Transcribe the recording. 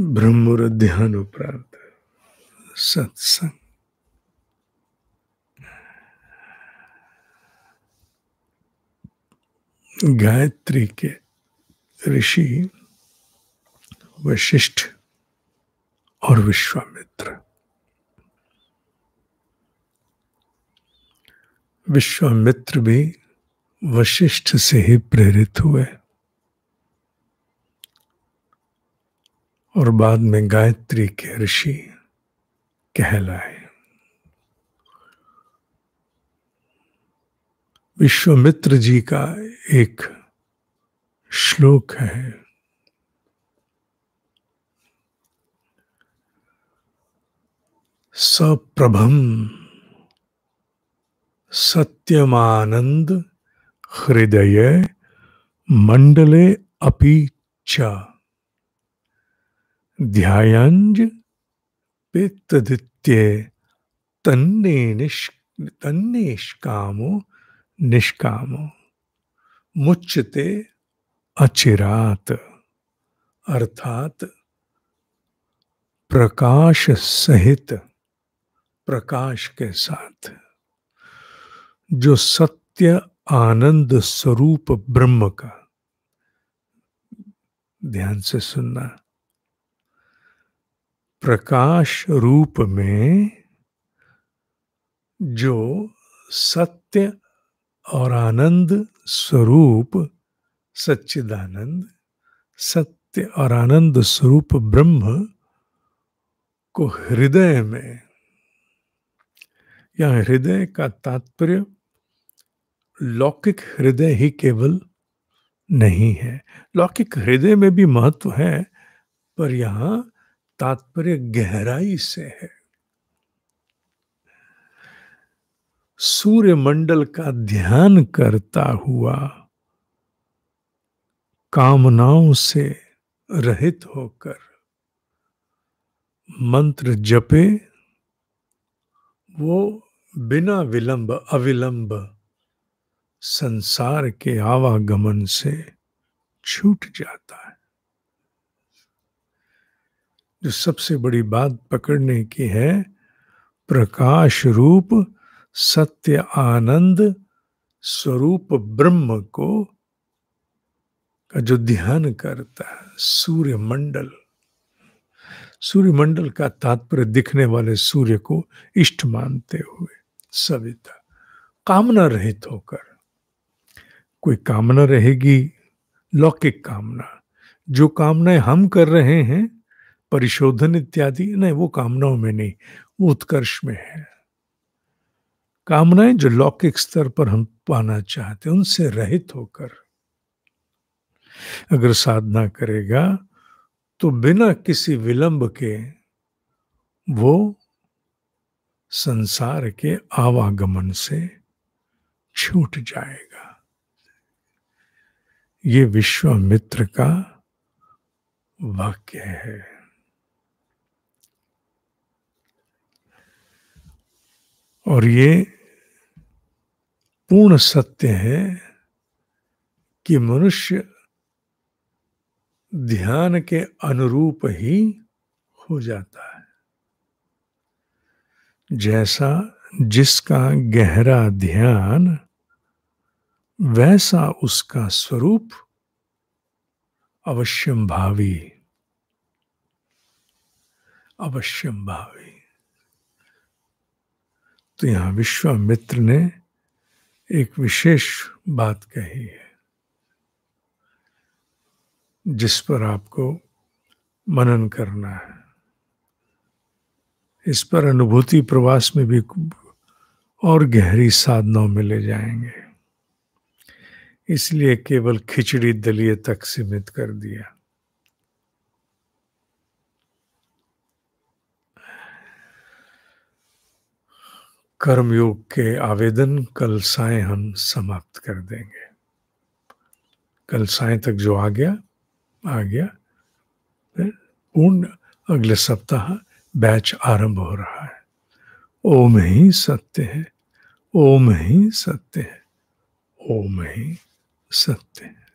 ब्रह्म ध्यान उपरांत सत्संग गायत्री के ऋषि वशिष्ठ और विश्वामित्र विश्वामित्र भी वशिष्ठ से ही प्रेरित हुए और बाद में गायत्री के ऋषि कहलाए विश्वमित्र जी का एक श्लोक है सप्रभम सत्यमानंद हृदय मंडले अपी च ध्यायांज पे तन्ने निष् तन्नेष्कामो निष्कामो मुच्यते अचिरात अर्थात प्रकाश सहित प्रकाश के साथ जो सत्य आनंद स्वरूप ब्रह्म का ध्यान से सुनना प्रकाश रूप में जो सत्य और आनंद स्वरूप सच्चिदानंद सत्य और आनंद स्वरूप ब्रह्म को हृदय में या हृदय का तात्पर्य लौकिक हृदय ही केवल नहीं है लौकिक हृदय में भी महत्व है पर यहां तात्पर्य गहराई से है सूर्य मंडल का ध्यान करता हुआ कामनाओं से रहित होकर मंत्र जपे वो बिना विलंब अविलंब संसार के आवागमन से छूट जाता है जो सबसे बड़ी बात पकड़ने की है प्रकाश रूप सत्य आनंद स्वरूप ब्रह्म को का जो ध्यान करता है सूर्य मंडल सूर्य मंडल का तात्पर्य दिखने वाले सूर्य को इष्ट मानते हुए सविता कामना रहित होकर कोई कामना रहेगी लौकिक कामना जो कामनाएं हम कर रहे हैं परिशोधन इत्यादि नहीं वो कामनाओं में नहीं वो उत्कर्ष में है कामनाएं जो लौकिक स्तर पर हम पाना चाहते उनसे रहित होकर अगर साधना करेगा तो बिना किसी विलंब के वो संसार के आवागमन से छूट जाएगा ये विश्वामित्र का वाक्य है और ये पूर्ण सत्य है कि मनुष्य ध्यान के अनुरूप ही हो जाता है जैसा जिसका गहरा ध्यान वैसा उसका स्वरूप अवश्यम भावी अवश्यम भावी तो यहाँ विश्वामित्र ने एक विशेष बात कही है जिस पर आपको मनन करना है इस पर अनुभूति प्रवास में भी और गहरी साधनाओं में ले जाएंगे इसलिए केवल खिचड़ी दलिए तक सीमित कर दिया कर्मयोग के आवेदन कल साय हम समाप्त कर देंगे कल साय तक जो आ गया आ गया फिर पूर्ण अगले सप्ताह बैच आरंभ हो रहा है ओम ही सत्य है ओम ही सत्य है ओम ही सत्य है